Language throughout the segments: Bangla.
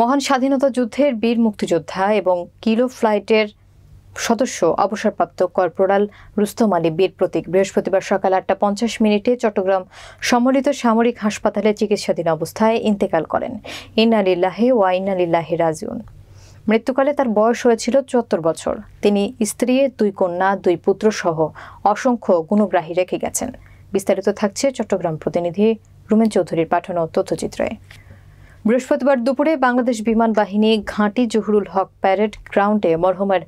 মহান স্বাধীনতা যুদ্ধের বীর মুক্তিযোদ্ধা এবং কিলো ফ্লাইটের সদস্য অবসরপ্রাপ্ত কর্পোরাল রুস্তম আলী বীর প্রতীক বৃহস্পতিবার সকাল আটটা পঞ্চাশ মিনিটে চট্টগ্রাম সম্মিলিত সামরিক হাসপাতালে চিকিৎসাধীন অবস্থায় ইন্তেকাল করেন ইন্নালিল্লাহে ওয়া ইন্নালিল্লাহে রাজিউন মৃত্যুকালে তার বয়স হয়েছিল চুয়াত্তর বছর তিনি স্ত্রী দুই কন্যা দুই পুত্র সহ অসংখ্য গুণগ্রাহী রেখে গেছেন বিস্তারিত থাকছে চট্টগ্রাম প্রতিনিধি রুমেন চৌধুরীর পাঠানো তথ্যচিত্রে বৃহস্পতিবার দুপুরে বাংলাদেশ বিমান বাহিনী ঘাঁটি জহুরুল হক প্যারেড গ্রাউন্ডে মরহুমের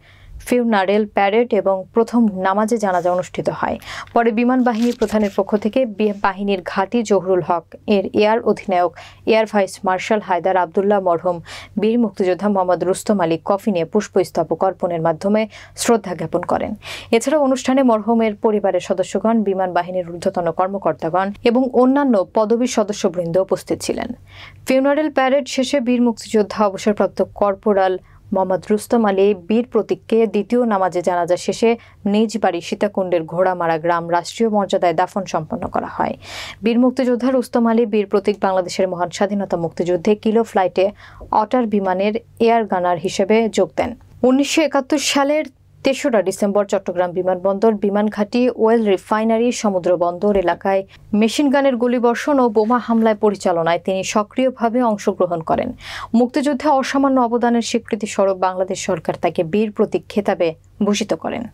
ফিউনারেল প্যারেড এবং প্রথম নামাজে জানাজা অনুষ্ঠিত হয় পরে বিমান বাহিনী প্রধানের পক্ষ থেকে বাহিনীর ঘাঁটি জহরুল হক এর এয়ার অধিনায়ক air vice marshal Haider Abdullah মরহুম বীর মুক্তিযোদ্ধা মোহাম্মদ রুস্তম আলী কফিনে পুষ্পস্তবক অর্পণের মাধ্যমে শ্রদ্ধা জ্ঞাপন করেন এছাড়া অনুষ্ঠানে মরহুমের পরিবারের সদস্যগণ বিমান বাহিনীর ঊর্ধ্বতন কর্মকর্তাগণ এবং অন্যান্য পদবীর সদস্যবৃন্দ উপস্থিত ছিলেন ফিউনারেল প্যারেড শেষে বীর মুক্তিযোদ্ধা অবসরপ্রাপ্ত কর্পোরাল মোহাম্মদ রুস্তম আলী বীর প্রতীককে দ্বিতীয় নামাজে জানাজা শেষে নিজ বাড়ি সীতাকুণ্ডের ঘোড়ামারা গ্রাম রাষ্ট্রীয় মর্যাদায় দাফন সম্পন্ন করা হয় বীর মুক্তিযোদ্ধা রুস্তম আলী বীর প্রতীক বাংলাদেশের মহান স্বাধীনতা মুক্তিযুদ্ধে কিলো ফ্লাইটে অটার বিমানের এয়ার গানার হিসেবে যোগ দেন উনিশশো সালের তেসরা ডিসেম্বর চট্টগ্রাম বিমানবন্দর বিমান ঘাঁটি ওয়েল রিফাইনারি সমুদ্র বন্দর এলাকায় মেশিনগানের গুলিবর্ষণ ও বোমা হামলায় পরিচালনায় তিনি সক্রিয়ভাবে অংশগ্রহণ করেন মুক্তিযুদ্ধে অসামান্য অবদানের স্বীকৃতিস্বরূপ বাংলাদেশ সরকার তাকে বীর প্রতীক খেতাবে ভূষিত করেন